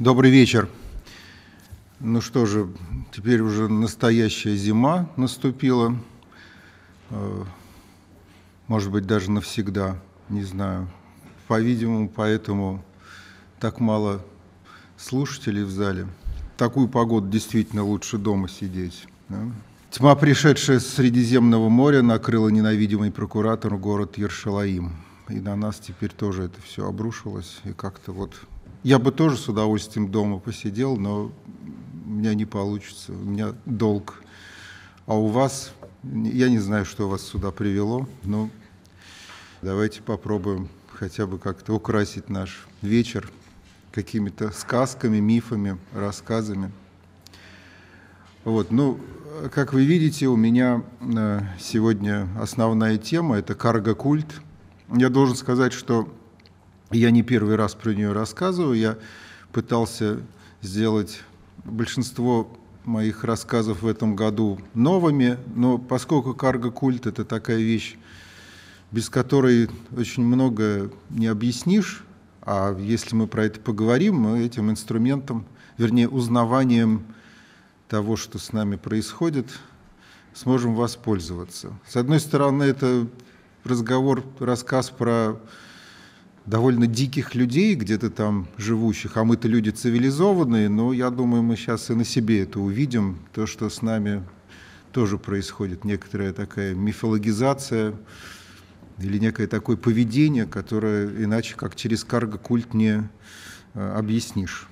Добрый вечер. Ну что же, теперь уже настоящая зима наступила. Э, может быть, даже навсегда, не знаю. По-видимому, поэтому так мало слушателей в зале. такую погоду действительно лучше дома сидеть. Да? Тьма, пришедшая с Средиземного моря, накрыла ненавидимый прокуратор город Ершалаим. И на нас теперь тоже это все обрушилось. И как-то вот я бы тоже с удовольствием дома посидел, но у меня не получится, у меня долг. А у вас, я не знаю, что вас сюда привело, но давайте попробуем хотя бы как-то украсить наш вечер какими-то сказками, мифами, рассказами. Вот, ну, как вы видите, у меня э, сегодня основная тема – это карго-культ. Я должен сказать, что я не первый раз про нее рассказываю. Я пытался сделать большинство моих рассказов в этом году новыми, но поскольку карго-культ – это такая вещь, без которой очень много не объяснишь, а если мы про это поговорим, мы этим инструментом, вернее, узнаванием того, что с нами происходит, сможем воспользоваться. С одной стороны, это разговор, рассказ про довольно диких людей, где-то там живущих, а мы-то люди цивилизованные, но я думаю, мы сейчас и на себе это увидим, то, что с нами тоже происходит, некоторая такая мифологизация или некое такое поведение, которое иначе как через карго-культ не э, объяснишь.